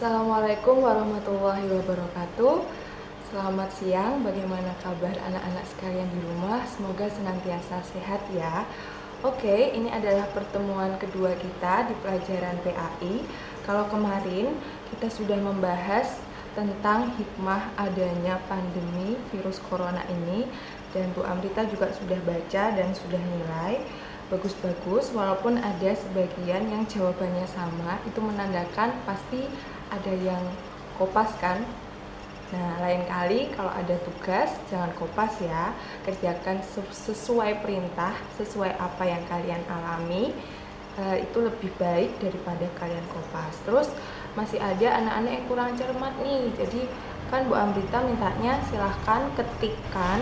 Assalamualaikum warahmatullahi wabarakatuh. Selamat siang, bagaimana kabar anak-anak sekalian di rumah? Semoga senantiasa sehat ya. Oke, ini adalah pertemuan kedua kita di pelajaran PAI. Kalau kemarin kita sudah membahas tentang hikmah adanya pandemi virus corona ini dan Bu Amrita juga sudah baca dan sudah nilai bagus-bagus walaupun ada sebagian yang jawabannya sama itu menandakan pasti ada yang kopas kan Nah, lain kali kalau ada tugas, jangan kopas ya. Kerjakan sesuai perintah, sesuai apa yang kalian alami. Eh, itu lebih baik daripada kalian kopas. Terus, masih ada anak-anak yang kurang cermat nih. Jadi, kan Bu Amrita mintanya silahkan ketikkan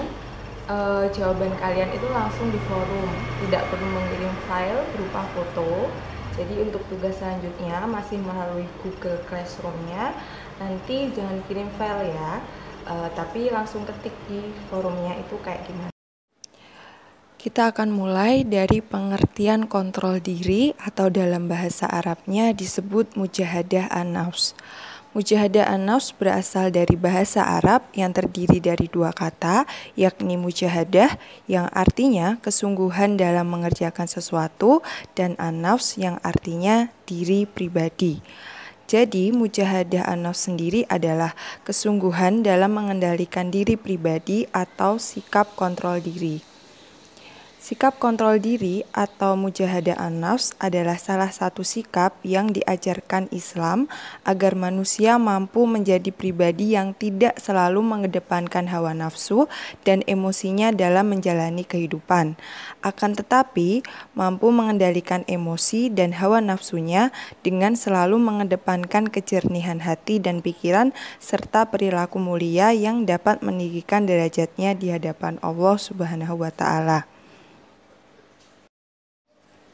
e, jawaban kalian itu langsung di forum. Tidak perlu mengirim file berupa foto jadi untuk tugas selanjutnya masih melalui Google Classroom-nya. Nanti jangan kirim file ya, uh, tapi langsung ketik di forumnya itu kayak gimana. Kita akan mulai dari pengertian kontrol diri atau dalam bahasa Arabnya disebut mujahadah an-nafs. Mujahadah an-nafs berasal dari bahasa Arab yang terdiri dari dua kata, yakni mujahadah yang artinya kesungguhan dalam mengerjakan sesuatu dan an-nafs yang artinya diri pribadi. Jadi, mujahadah an-nafs sendiri adalah kesungguhan dalam mengendalikan diri pribadi atau sikap kontrol diri. Sikap kontrol diri atau mujahadah nafs adalah salah satu sikap yang diajarkan Islam agar manusia mampu menjadi pribadi yang tidak selalu mengedepankan hawa nafsu dan emosinya dalam menjalani kehidupan. Akan tetapi, mampu mengendalikan emosi dan hawa nafsunya dengan selalu mengedepankan kejernihan hati dan pikiran serta perilaku mulia yang dapat meninggikan derajatnya di hadapan Allah Subhanahu wa taala.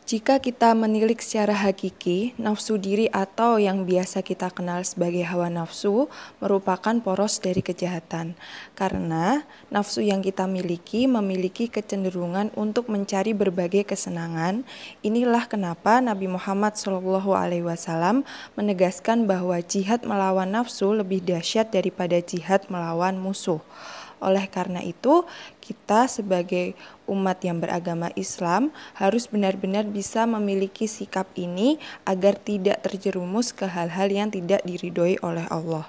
Jika kita menilik secara hakiki, nafsu diri atau yang biasa kita kenal sebagai hawa nafsu merupakan poros dari kejahatan. Karena nafsu yang kita miliki memiliki kecenderungan untuk mencari berbagai kesenangan. Inilah kenapa Nabi Muhammad SAW menegaskan bahwa jihad melawan nafsu lebih dahsyat daripada jihad melawan musuh. Oleh karena itu, kita sebagai umat yang beragama Islam harus benar-benar bisa memiliki sikap ini agar tidak terjerumus ke hal-hal yang tidak diridhoi oleh Allah.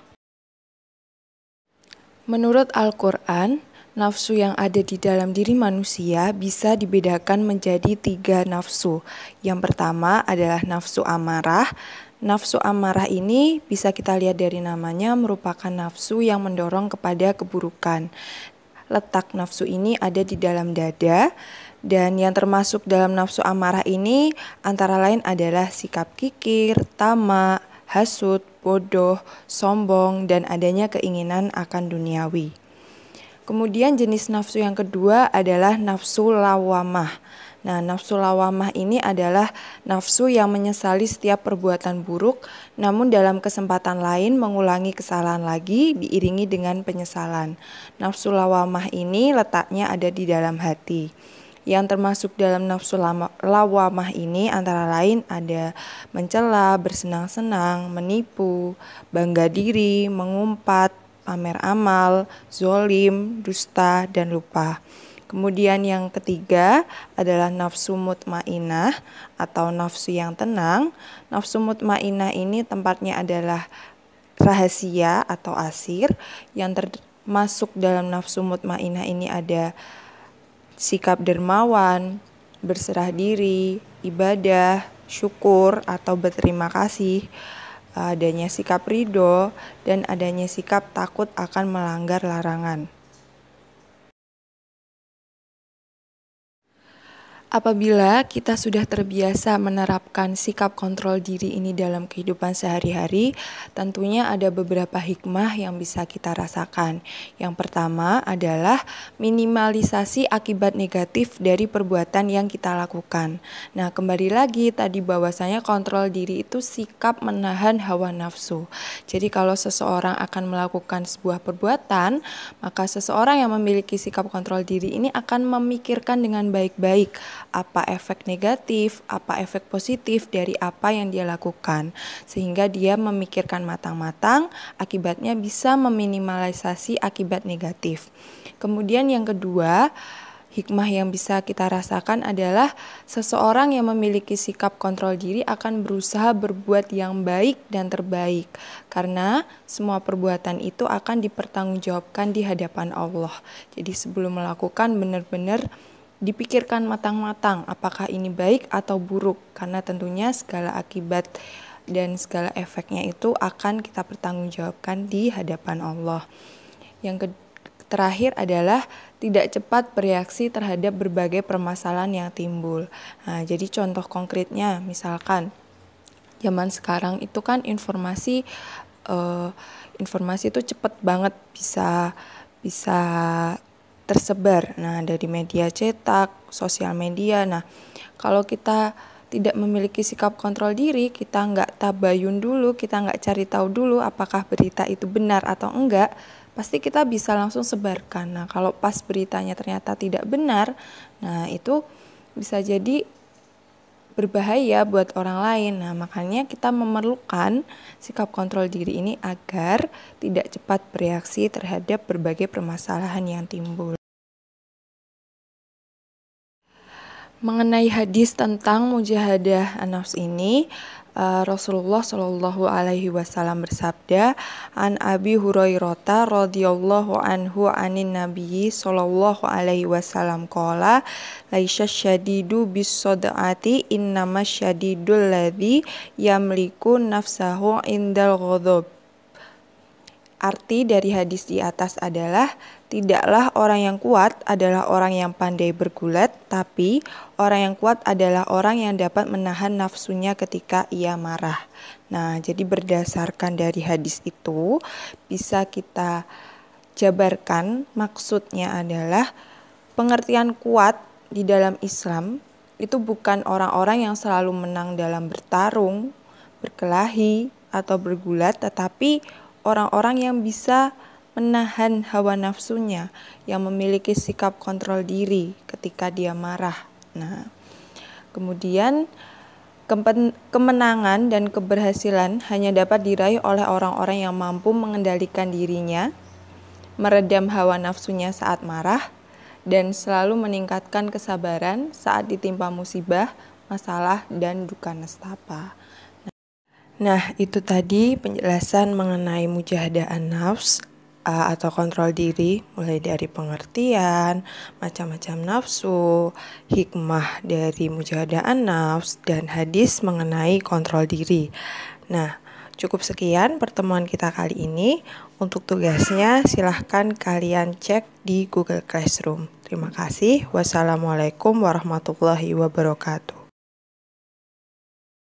Menurut Al-Quran, nafsu yang ada di dalam diri manusia bisa dibedakan menjadi tiga nafsu. Yang pertama adalah nafsu amarah, Nafsu amarah ini bisa kita lihat dari namanya merupakan nafsu yang mendorong kepada keburukan. Letak nafsu ini ada di dalam dada dan yang termasuk dalam nafsu amarah ini antara lain adalah sikap kikir, tamak, hasut, bodoh, sombong dan adanya keinginan akan duniawi. Kemudian jenis nafsu yang kedua adalah nafsu lawamah. Nah, nafsu lawamah ini adalah nafsu yang menyesali setiap perbuatan buruk, namun dalam kesempatan lain mengulangi kesalahan lagi diiringi dengan penyesalan. Nafsu lawamah ini letaknya ada di dalam hati. Yang termasuk dalam nafsu lawamah ini antara lain ada mencela, bersenang-senang, menipu, bangga diri, mengumpat, pamer amal, zolim, dusta, dan lupa. Kemudian yang ketiga adalah nafsu mutmainah atau nafsu yang tenang. Nafsu mutmainah ini tempatnya adalah rahasia atau asir yang termasuk dalam nafsu mutmainah ini ada sikap dermawan, berserah diri, ibadah, syukur atau berterima kasih adanya sikap ridho, dan adanya sikap takut akan melanggar larangan. Apabila kita sudah terbiasa menerapkan sikap kontrol diri ini dalam kehidupan sehari-hari, tentunya ada beberapa hikmah yang bisa kita rasakan. Yang pertama adalah minimalisasi akibat negatif dari perbuatan yang kita lakukan. Nah, kembali lagi tadi bahwasanya kontrol diri itu sikap menahan hawa nafsu. Jadi kalau seseorang akan melakukan sebuah perbuatan, maka seseorang yang memiliki sikap kontrol diri ini akan memikirkan dengan baik-baik apa efek negatif, apa efek positif dari apa yang dia lakukan, sehingga dia memikirkan matang-matang, akibatnya bisa meminimalisasi akibat negatif. Kemudian, yang kedua, hikmah yang bisa kita rasakan adalah seseorang yang memiliki sikap kontrol diri akan berusaha berbuat yang baik dan terbaik, karena semua perbuatan itu akan dipertanggungjawabkan di hadapan Allah. Jadi, sebelum melakukan, benar-benar dipikirkan matang-matang apakah ini baik atau buruk karena tentunya segala akibat dan segala efeknya itu akan kita pertanggungjawabkan di hadapan Allah. Yang ke terakhir adalah tidak cepat bereaksi terhadap berbagai permasalahan yang timbul. Nah, jadi contoh konkretnya misalkan zaman sekarang itu kan informasi uh, informasi itu cepat banget bisa bisa tersebar. Nah, dari media cetak, sosial media. Nah, kalau kita tidak memiliki sikap kontrol diri, kita nggak tabayun dulu, kita nggak cari tahu dulu apakah berita itu benar atau enggak, pasti kita bisa langsung sebarkan. Nah, kalau pas beritanya ternyata tidak benar, nah itu bisa jadi berbahaya buat orang lain. Nah, makanya kita memerlukan sikap kontrol diri ini agar tidak cepat bereaksi terhadap berbagai permasalahan yang timbul. mengenai hadis tentang mujahadah anafs ini uh, Rasulullah Shallallahu Alaihi Wasallam bersabda an Abi Hurairah radhiyallahu anhu anin Nabi Shallallahu Alaihi Wasallam kola laisha syadidu bis in nama syadidul ladhi yamliku nafsahu indal ghodob Arti dari hadis di atas adalah tidaklah orang yang kuat adalah orang yang pandai bergulat, tapi orang yang kuat adalah orang yang dapat menahan nafsunya ketika ia marah. Nah, jadi berdasarkan dari hadis itu bisa kita jabarkan maksudnya adalah pengertian kuat di dalam Islam itu bukan orang-orang yang selalu menang dalam bertarung, berkelahi, atau bergulat, tetapi orang-orang yang bisa menahan hawa nafsunya, yang memiliki sikap kontrol diri ketika dia marah. Nah, kemudian kemenangan dan keberhasilan hanya dapat diraih oleh orang-orang yang mampu mengendalikan dirinya, meredam hawa nafsunya saat marah, dan selalu meningkatkan kesabaran saat ditimpa musibah, masalah, dan duka nestapa. Nah, itu tadi penjelasan mengenai mujahadah nafs atau kontrol diri, mulai dari pengertian, macam-macam nafsu, hikmah dari mujahadah nafs dan hadis mengenai kontrol diri. Nah, cukup sekian pertemuan kita kali ini. Untuk tugasnya silahkan kalian cek di Google Classroom. Terima kasih. Wassalamualaikum warahmatullahi wabarakatuh.